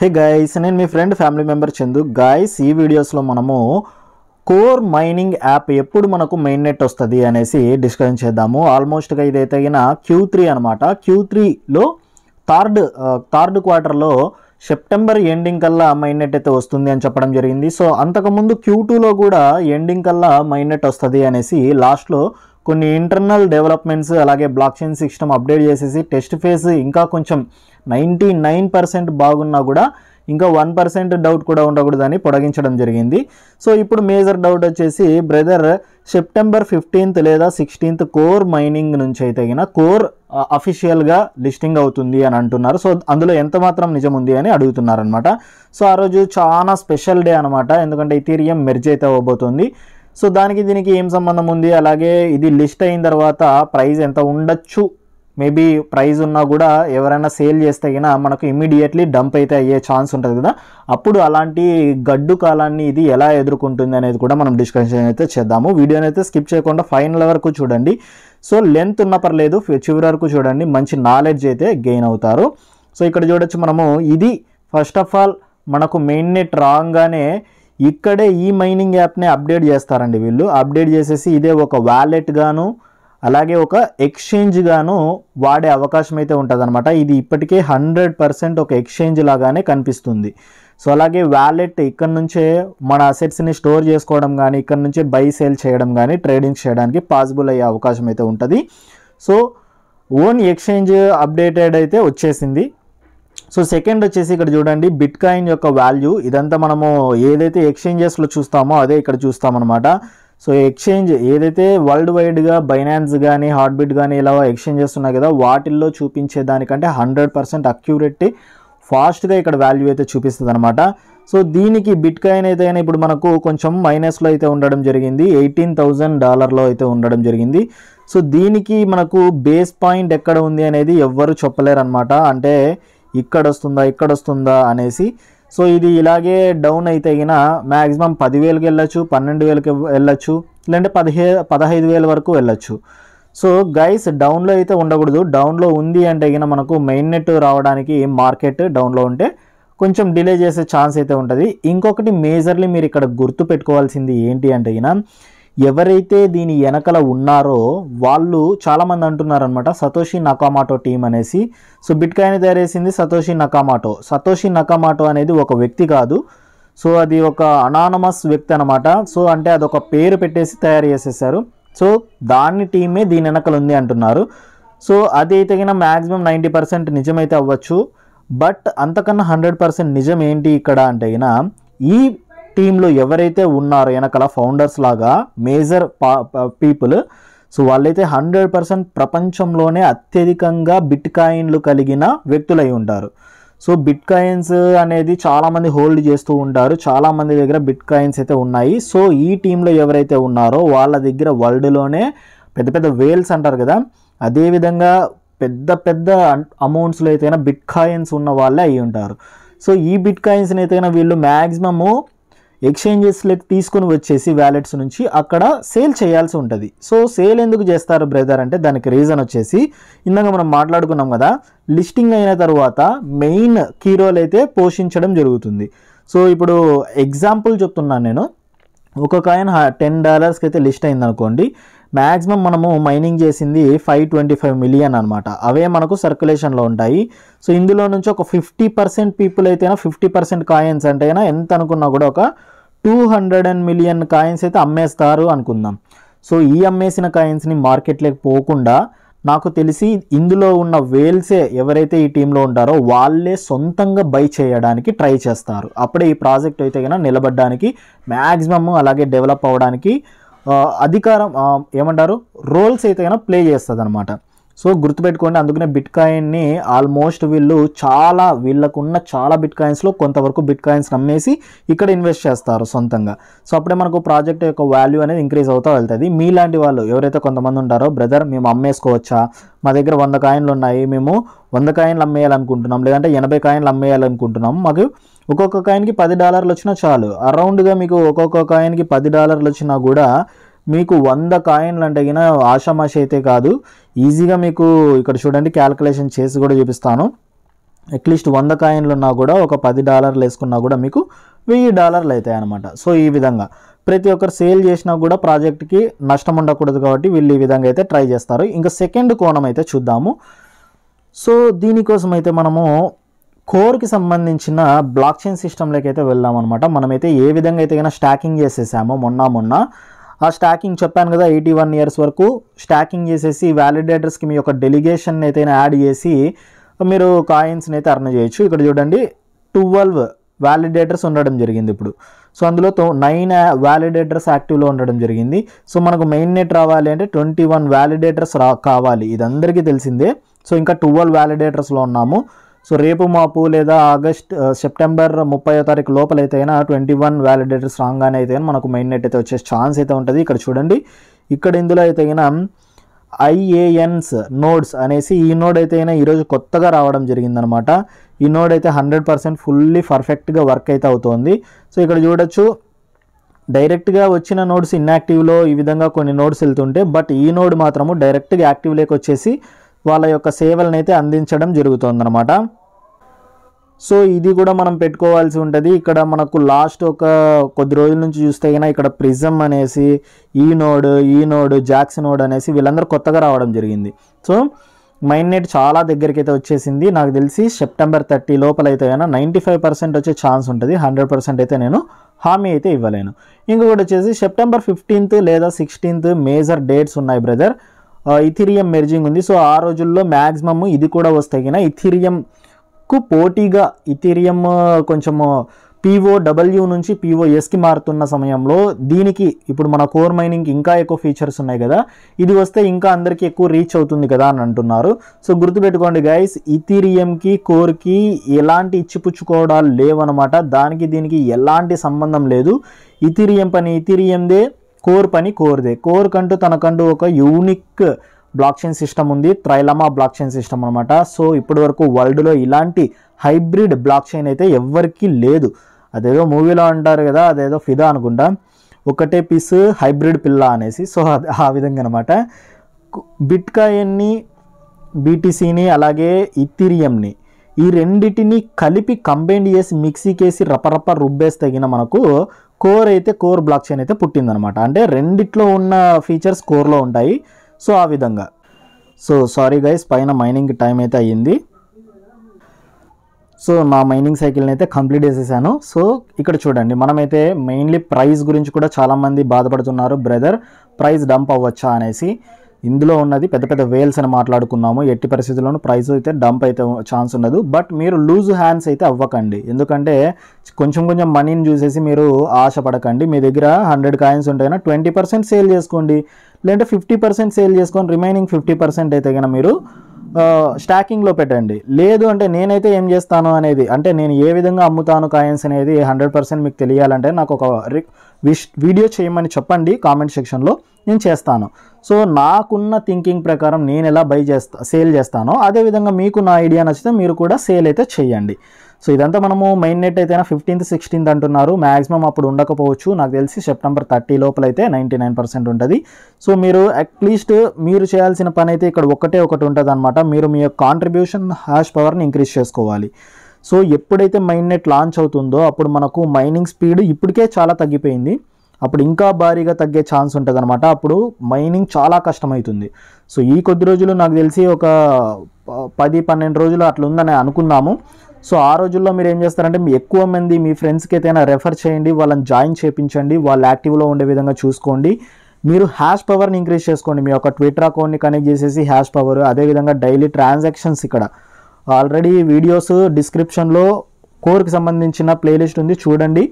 హే guys నేను మీ friend family member Chandu guys ఈ వీడియోస్లో మనము కోర్ మైనింగ్ యాప్ ఎప్పుడు మనకు మెయిన్ నెట్ వస్తుంది అనేసి డిస్కషన్ చేద్దాము ఆల్మోస్ట్గా ఇదైతే అయిన క్యూ త్రీ అనమాట క్యూ త్రీలో థర్డ్ థర్డ్ క్వార్టర్లో సెప్టెంబర్ ఎండింగ్ కల్లా మైనెట్ అయితే వస్తుంది అని చెప్పడం జరిగింది సో అంతకుముందు క్యూ టూలో కూడా ఎండింగ్ కల్లా నెట్ వస్తుంది అనేసి లాస్ట్లో కొన్ని ఇంటర్నల్ డెవలప్మెంట్స్ అలాగే బ్లాక్ చైన్ సిస్టమ్ అప్డేట్ చేసేసి టెస్ట్ ఫేస్ ఇంకా కొంచెం నైంటీ నైన్ పర్సెంట్ బాగున్నా కూడా ఇంకా వన్ పర్సెంట్ డౌట్ కూడా ఉండకూడదని పొడగించడం జరిగింది సో ఇప్పుడు మేజర్ డౌట్ వచ్చేసి బ్రదర్ సెప్టెంబర్ ఫిఫ్టీన్త్ లేదా సిక్స్టీన్త్ కోర్ మైనింగ్ నుంచి అయితే కోర్ అఫీషియల్గా లిస్టింగ్ అవుతుంది అని అంటున్నారు సో అందులో ఎంత మాత్రం నిజం ఉంది అని అడుగుతున్నారనమాట సో ఆ రోజు చాలా స్పెషల్ డే అనమాట ఎందుకంటే తీరియం మెర్జ్ అయితే అవ్వబోతుంది సో దానికి దీనికి ఏం సంబంధం ఉంది అలాగే ఇది లిస్ట్ అయిన తర్వాత ప్రైస్ ఎంత ఉండొచ్చు మేబీ ప్రైజ్ ఉన్నా కూడా ఎవరైనా సేల్ చేస్తే అయినా మనకు ఇమీడియట్లీ డంప్ అయితే అయ్యే ఛాన్స్ ఉంటుంది కదా అప్పుడు అలాంటి గడ్డు కాలాన్ని ఇది ఎలా ఎదుర్కొంటుంది అనేది కూడా మనం డిస్కషన్ అయితే చేద్దాము వీడియోని అయితే స్కిప్ చేయకుండా ఫైనల్ వరకు చూడండి సో లెంత్ ఉన్న పర్లేదు చివరి వరకు చూడండి మంచి నాలెడ్జ్ అయితే గెయిన్ అవుతారు సో ఇక్కడ చూడొచ్చు మనము ఇది ఫస్ట్ ఆఫ్ ఆల్ మనకు మెయిన్ నెట్ రాగానే ఇక్కడే ఈ మైనింగ్ యాప్నే అప్డేట్ చేస్తారండి వీళ్ళు అప్డేట్ చేసేసి ఇదే ఒక వ్యాలెట్ గాను అలాగే ఒక ఎక్స్చేంజ్ గాను వాడే అవకాశం అయితే ఉంటుందన్నమాట ఇది ఇప్పటికే హండ్రెడ్ పర్సెంట్ ఒక ఎక్స్చేంజ్ లాగానే కనిపిస్తుంది సో అలాగే వ్యాలెట్ ఇక్కడ నుంచే మన అసెట్స్ని స్టోర్ చేసుకోవడం కానీ ఇక్కడ నుంచే బై సేల్ చేయడం కానీ ట్రేడింగ్ చేయడానికి పాసిబుల్ అయ్యే అవకాశం అయితే ఉంటుంది సో ఓన్ ఎక్స్చేంజ్ అప్డేటెడ్ అయితే వచ్చేసింది సో సెకండ్ వచ్చేసి ఇక్కడ చూడండి బిట్ కాయిన్ యొక్క వాల్యూ ఇదంతా మనము ఏదైతే ఎక్స్చేంజెస్లో చూస్తామో అదే ఇక్కడ చూస్తామన్నమాట సో ఎక్స్చేంజ్ ఏదైతే వరల్డ్ వైడ్గా బైనాన్స్ కానీ హార్ట్బీట్ కానీ ఇలా ఎక్స్చేంజెస్ ఉన్నాయి కదా వాటిల్లో చూపించే దానికంటే హండ్రెడ్ పర్సెంట్ అక్యూరెట్ ఫాస్ట్గా ఇక్కడ వాల్యూ అయితే చూపిస్తుంది అనమాట సో దీనికి బిట్ కాయిన్ అయితే ఇప్పుడు మనకు కొంచెం మైనస్లో అయితే ఉండడం జరిగింది ఎయిటీన్ థౌజండ్ డాలర్లో అయితే ఉండడం జరిగింది సో దీనికి మనకు బేస్ పాయింట్ ఎక్కడ ఉంది అనేది ఎవ్వరు చెప్పలేరు అనమాట అంటే ఇక్కడ వస్తుందా ఇక్కడ వస్తుందా అనేసి సో ఇది ఇలాగే డౌన్ అయితే అయినా మ్యాక్సిమం పదివేలకి వెళ్ళచ్చు పన్నెండు వేలకి వెళ్ళచ్చు లేదంటే పదిహే పదహైదు వేల వరకు వెళ్ళచ్చు సో గైస్ డౌన్లో అయితే ఉండకూడదు డౌన్లో ఉంది అంటే అయినా మనకు మెయిన్ నెట్ రావడానికి మార్కెట్ డౌన్లో ఉంటే కొంచెం డిలే చేసే ఛాన్స్ అయితే ఉంటుంది ఇంకొకటి మేజర్లీ మీరు ఇక్కడ గుర్తు పెట్టుకోవాల్సింది ఏంటి అంటే అయినా ఎవరైతే దీని వెనకల ఉన్నారో వాళ్ళు చాలామంది అంటున్నారనమాట సతోషి నకామాటో టీం అనేసి సో బిట్కాయిన్ తయారేసింది సతోషి నకామాటో సతోషి నకామాటో అనేది ఒక వ్యక్తి కాదు సో అది ఒక అనానమస్ వ్యక్తి అనమాట సో అంటే అదొక పేరు పెట్టేసి తయారు చేసేసారు సో దాని టీమే దీని వెనకలు ఉంది అంటున్నారు సో అది అయితే కన్నా మ్యాక్సిమం నైంటీ పర్సెంట్ నిజమైతే అవ్వచ్చు బట్ అంతకన్నా హండ్రెడ్ పర్సెంట్ నిజం ఏంటి ఇక్కడ అంటే ఈ టీంలో ఎవరైతే ఉన్నారో వెనకాల ఫౌండర్స్ లాగా మేజర్ పీపుల్ సో వాళ్ళైతే హండ్రెడ్ పర్సెంట్ ప్రపంచంలోనే అత్యధికంగా బిట్ కాయిన్లు కలిగిన వ్యక్తులై ఉంటారు సో బిట్ కాయిన్స్ అనేది చాలామంది హోల్డ్ చేస్తూ ఉంటారు చాలామంది దగ్గర బిట్ కాయిన్స్ అయితే ఉన్నాయి సో ఈ టీంలో ఎవరైతే ఉన్నారో వాళ్ళ దగ్గర వరల్డ్లోనే పెద్ద పెద్ద వేల్స్ అంటారు కదా అదేవిధంగా పెద్ద పెద్ద అమౌంట్స్లో అయితే బిట్ కాయిన్స్ ఉన్న వాళ్ళే అయి ఉంటారు సో ఈ బిట్ కాయిన్స్ని అయితే వీళ్ళు మ్యాక్సిమము ఎక్స్చేంజెస్లోకి తీసుకుని వచ్చేసి వ్యాలెట్స్ నుంచి అక్కడ సేల్ చేయాల్సి ఉంటుంది సో సేల్ ఎందుకు చేస్తారు బ్రదర్ అంటే దానికి రీజన్ వచ్చేసి ఇందాక మనం మాట్లాడుకున్నాం కదా లిస్టింగ్ అయిన తర్వాత మెయిన్ కీరోలు అయితే పోషించడం జరుగుతుంది సో ఇప్పుడు ఎగ్జాంపుల్ చెప్తున్నాను నేను ఒక ఆయన టెన్ డాలర్స్కి అయితే లిస్ట్ అయింది అనుకోండి మ్యాక్సిమం మనము మైనింగ్ చేసింది ఫైవ్ ట్వంటీ ఫైవ్ మిలియన్ అనమాట అవే మనకు సర్క్యులేషన్లో ఉంటాయి సో ఇందులో నుంచి ఒక ఫిఫ్టీ పర్సెంట్ పీపుల్ అయితేనా ఫిఫ్టీ పర్సెంట్ కాయిన్స్ అయినా ఎంత అనుకున్నా కూడా ఒక two hundred and million coins అయితే అమ్మేస్తారు అనుకుందాం సో ఈ అమ్మేసిన కాయిన్స్ని మార్కెట్లోకి పోకుండా నాకు తెలిసి ఇందులో ఉన్న వేల్సే ఎవరైతే ఈ టీంలో ఉంటారో వాళ్ళే సొంతంగా బై చేయడానికి ట్రై చేస్తారు అప్పుడే ఈ ప్రాజెక్ట్ అయితే కన్నా నిలబడడానికి మ్యాక్సిమమ్ అలాగే డెవలప్ అవ్వడానికి అధికారం ఏమంటారు రోల్స్ అయితే కనుక ప్లే చేస్తుంది అనమాట సో గుర్తుపెట్టుకోండి అందుకనే బిట్ కాయిన్ని ఆల్మోస్ట్ వీళ్ళు చాలా వీళ్ళకున్న చాలా బిట్ కాయిన్స్లో కొంతవరకు బిట్ కాయిన్స్ నమ్మేసి ఇక్కడ ఇన్వెస్ట్ చేస్తారు సొంతంగా సో అప్పుడే మనకు ప్రాజెక్ట్ యొక్క వాల్యూ అనేది ఇంక్రీజ్ అవుతూ వెళ్తుంది మీలాంటి వాళ్ళు ఎవరైతే కొంతమంది ఉంటారో బ్రదర్ మేము అమ్మేసుకోవచ్చా మా దగ్గర వంద కాయిన్లు ఉన్నాయి మేము వంద కాయిన్లు అమ్మేయాలనుకుంటున్నాం లేదంటే ఎనభై కాయిన్లు అమ్మేయాలనుకుంటున్నాం మాకు ఒక్కొక్క కాయిన్కి పది డాలర్లు వచ్చినా చాలు అరౌండ్గా మీకు ఒక్కొక్క కాయిన్కి పది డాలర్లు వచ్చినా కూడా మీకు వంద కాయిన్లు అంటే గిన ఆషామాషి అయితే కాదు ఈజీగా మీకు ఇక్కడ చూడండి క్యాల్కులేషన్ చేసి కూడా చూపిస్తాను అట్లీస్ట్ వంద కాయిన్లు ఉన్నా కూడా ఒక పది డాలర్లు వేసుకున్నా కూడా మీకు వెయ్యి డాలర్లు అవుతాయి అనమాట సో ఈ విధంగా ప్రతి ఒక్కరు సేల్ చేసినా కూడా ప్రాజెక్ట్కి నష్టం ఉండకూడదు కాబట్టి వీళ్ళు ఈ విధంగా అయితే ట్రై చేస్తారు ఇంకా సెకండ్ కోణం అయితే చూద్దాము సో దీనికోసం అయితే మనము కోర్కి సంబంధించిన బ్లాక్ చైన్ సిస్టమ్లోకి అయితే వెళ్దాం అనమాట మనమైతే ఏ విధంగా అయితే కన్నా స్టాకింగ్ చేసేసామో మొన్న మొన్న ఆ స్టాకింగ్ చెప్పాను కదా ఎయిటీ వన్ ఇయర్స్ వరకు స్టాకింగ్ చేసేసి వ్యాలిడేటర్స్కి మీ యొక్క డెలిగేషన్ అయితే యాడ్ చేసి మీరు కాయిన్స్ని అయితే అర్న్ చేయొచ్చు ఇక్కడ చూడండి ట్వెల్వ్ వ్యాలిడేటర్స్ ఉండడం జరిగింది ఇప్పుడు సో అందులో నైన్ వ్యాలిడేటర్స్ యాక్టివ్లో ఉండడం జరిగింది సో మనకు మెయిన్ నెట్ రావాలి అంటే ట్వంటీ వన్ వ్యాలిడేటర్స్ రా కావాలి ఇది అందరికీ తెలిసిందే సో ఇంకా ట్వెల్వ్ వ్యాలిడేటర్స్లో ఉన్నాము సో రేపు మాపు లేదా ఆగస్ట్ సెప్టెంబర్ ముప్పై తారీఖు లోపల అయితే అయినా ట్వంటీ వన్ స్ట్రాంగ్ గానే అయితే మనకు మెయిన్ నెట్ అయితే వచ్చే ఛాన్స్ అయితే ఉంటుంది ఇక్కడ చూడండి ఇక్కడ ఇందులో అయితే అయినా ఐఏఎన్స్ నోడ్స్ అనేసి ఈ నోడ్ అయితే అయినా ఈరోజు కొత్తగా రావడం జరిగిందనమాట ఈ నోడ్ అయితే హండ్రెడ్ పర్సెంట్ ఫుల్లీ పర్ఫెక్ట్గా వర్క్ అయితే అవుతుంది సో ఇక్కడ చూడొచ్చు డైరెక్ట్గా వచ్చిన నోడ్స్ ఇన్యాక్టివ్లో ఈ విధంగా కొన్ని నోడ్స్ వెళ్తుంటే బట్ ఈ నోడ్ మాత్రము డైరెక్ట్గా యాక్టివ్ వచ్చేసి వాళ్ళ యొక్క సేవలను అయితే అందించడం జరుగుతుందన్నమాట సో ఇది కూడా మనం పెట్టుకోవాల్సి ఉంటుంది ఇక్కడ మనకు లాస్ట్ ఒక కొద్ది రోజుల నుంచి చూస్తే అయినా ఇక్కడ ప్రిజమ్ అనేసి ఈ నోడ్ ఈ నోడ్ జాక్స్ నోడ్ అనేసి వీళ్ళందరూ కొత్తగా రావడం జరిగింది సో మైండ్ నెట్ చాలా దగ్గరికి అయితే వచ్చేసింది నాకు తెలిసి సెప్టెంబర్ థర్టీ లోపల అయితే అయినా నైంటీ ఫైవ్ పర్సెంట్ వచ్చే ఛాన్స్ ఉంటుంది హండ్రెడ్ పర్సెంట్ అయితే నేను హామీ అయితే ఇవ్వలేను ఇంకొకటి వచ్చేసి సెప్టెంబర్ ఫిఫ్టీన్త్ లేదా సిక్స్టీన్త్ మేజర్ డేట్స్ ఉన్నాయి బ్రదర్ ఇథిరియం మెర్జింగ్ ఉంది సో ఆ రోజుల్లో మ్యాక్సిమమ్ ఇది కూడా వస్తాయినా ఇథిరియంకు పోటీగా ఇథిరియం కొంచెము పీఓ డబ్ల్యూ నుంచి పీఓ ఎస్కి మారుతున్న సమయంలో దీనికి ఇప్పుడు మన కోర్ మైనింగ్కి ఇంకా ఎక్కువ ఫీచర్స్ ఉన్నాయి కదా ఇది వస్తే ఇంకా అందరికీ ఎక్కువ రీచ్ అవుతుంది కదా అని అంటున్నారు సో గుర్తుపెట్టుకోండి గైస్ ఇథీరియంకి కోర్కి ఎలాంటి ఇచ్చిపుచ్చుకోవడాలు లేవన్నమాట దానికి దీనికి ఎలాంటి సంబంధం లేదు ఇథీరియం పని ఇథిరియందే కోర్ పని కోర్దే కంటూ తనకంటూ ఒక యూనిక్ బ్లాక్ చైన్ సిస్టమ్ ఉంది త్రైలమా బ్లాక్ చైన్ సిస్టమ్ అనమాట సో ఇప్పటి వరకు వరల్డ్లో ఇలాంటి హైబ్రిడ్ బ్లాక్ చైన్ అయితే ఎవరికీ లేదు అదేదో మూవీలో అంటారు కదా అదేదో ఫిదా అనుకుంటా ఒకటే పీస్ హైబ్రిడ్ పిల్ల అనేసి సో ఆ విధంగా అనమాట బిట్కాయన్ని బీటీసీని అలాగే ఇథిరియంని ఈ రెండిటిని కలిపి కంబైన్ చేసి మిక్సీకేసి రపరప రుబ్బేసి తగిన మనకు కోర్ అయితే కోర్ బ్లాక్ చైన్ అయితే పుట్టిందనమాట అంటే రెండిట్లో ఉన్న ఫీచర్స్ కోర్లో ఉంటాయి సో ఆ విధంగా సో సారీ గైస్ పైన మైనింగ్ టైం అయితే అయ్యింది సో మా మైనింగ్ సైకిల్ని అయితే కంప్లీట్ చేసేసాను సో ఇక్కడ చూడండి మనమైతే మెయిన్లీ ప్రైస్ గురించి కూడా చాలామంది బాధపడుతున్నారు బ్రదర్ ప్రైస్ డంప్ అవ్వచ్చా అనేసి ఇందులో ఉన్నది పెద్ద పెద్ద వేల్స్ అని మాట్లాడుకున్నాము ఎట్టి పరిస్థితుల్లోనూ ప్రైస్ అయితే డంప్ అయితే ఛాన్స్ ఉండదు బట్ మీరు లూజ్ హ్యాండ్స్ అయితే అవ్వకండి ఎందుకంటే కొంచెం కొంచెం మనీని చూసేసి మీరు ఆశపడకండి మీ దగ్గర హండ్రెడ్ కాయిన్స్ ఉంటాయినా ట్వంటీ పర్సెంట్ సేల్ చేసుకోండి లేదంటే ఫిఫ్టీ పర్సెంట్ సేల్ చేసుకొని రిమైనింగ్ ఫిఫ్టీ పర్సెంట్ అయితే కనుక మీరు స్టాకింగ్లో పెట్టండి లేదు అంటే నేనైతే ఏం చేస్తాను అనేది అంటే నేను ఏ విధంగా అమ్ముతాను కాయిన్స్ అనేది హండ్రెడ్ పర్సెంట్ మీకు తెలియాలంటే నాకు ఒక వీడియో చేయమని చెప్పండి కామెంట్ సెక్షన్లో నేను చేస్తాను సో నాకున్న థింకింగ్ ప్రకారం నేను ఎలా బై చేస్తా సేల్ చేస్తానో అదేవిధంగా మీకు నా ఐడియా నచ్చితే మీరు కూడా సేల్ అయితే చేయండి సో ఇదంతా మనము మెయిన్ నెట్ అయితే ఫిఫ్టీన్త్ సిక్స్టీన్త్ అంటున్నారు మ్యాక్సిమం అప్పుడు ఉండకపోవచ్చు నాకు తెలిసి సెప్టెంబర్ థర్టీ లోపల అయితే నైంటీ నైన్ పర్సెంట్ ఉంటుంది సో మీరు అట్లీస్ట్ మీరు చేయాల్సిన పని అయితే ఇక్కడ ఒకటే ఒకటి ఉంటుంది అనమాట మీరు మీ యొక్క కాంట్రిబ్యూషన్ హ్యాష్ పవర్ని ఇంక్రీజ్ చేసుకోవాలి సో ఎప్పుడైతే మైన్ నెట్ లాంచ్ అవుతుందో అప్పుడు మనకు మైనింగ్ స్పీడ్ ఇప్పటికే చాలా తగ్గిపోయింది అప్పుడు ఇంకా భారీగా తగ్గే ఛాన్స్ ఉంటుంది అనమాట అప్పుడు మైనింగ్ చాలా కష్టమవుతుంది సో ఈ కొద్ది రోజులు నాకు తెలిసి ఒక పది పన్నెండు రోజులు అట్లా ఉందని అనుకున్నాము సో ఆ రోజుల్లో మీరు ఏం చేస్తారంటే మీ ఎక్కువ మంది మీ ఫ్రెండ్స్కి ఏదైనా రెఫర్ చేయండి వాళ్ళని జాయిన్ చేయించండి వాళ్ళు యాక్టివ్లో ఉండే విధంగా చూసుకోండి మీరు హ్యాష్ పవర్ని ఇంక్రీజ్ చేసుకోండి మీ యొక్క ట్విట్టర్ అకౌంట్ని కనెక్ట్ చేసేసి హ్యాష్ పవర్ అదేవిధంగా డైలీ ట్రాన్సాక్షన్స్ ఇక్కడ ఆల్రెడీ వీడియోస్ డిస్క్రిప్షన్లో కోర్కి సంబంధించిన ప్లేలిస్ట్ ఉంది చూడండి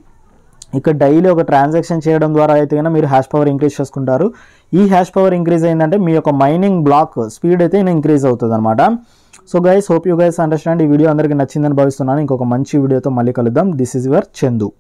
ఇక్కడ డైలీ ఒక ట్రాన్సాక్షన్ చేయడం ద్వారా అయితే కనుక మీరు హ్యాష్ పవర్ ఇంక్రీజ్ చేసుకుంటారు ఈ హ్యాష్ పవర్ ఇంక్రీజ్ అయిందంటే మీ యొక్క మైనింగ్ బ్లాక్ స్పీడ్ అయితే ఇంక్రీజ్ అవుతుంది అనమాట so guys hope you guys understand ఈ వీడియో అందరికీ నచ్చిందని భావిస్తున్నాను ఇంకొక మంచి వీడియోతో మళ్ళీ కలుద్దాం దిస్ ఈజ్ యువర్ చందు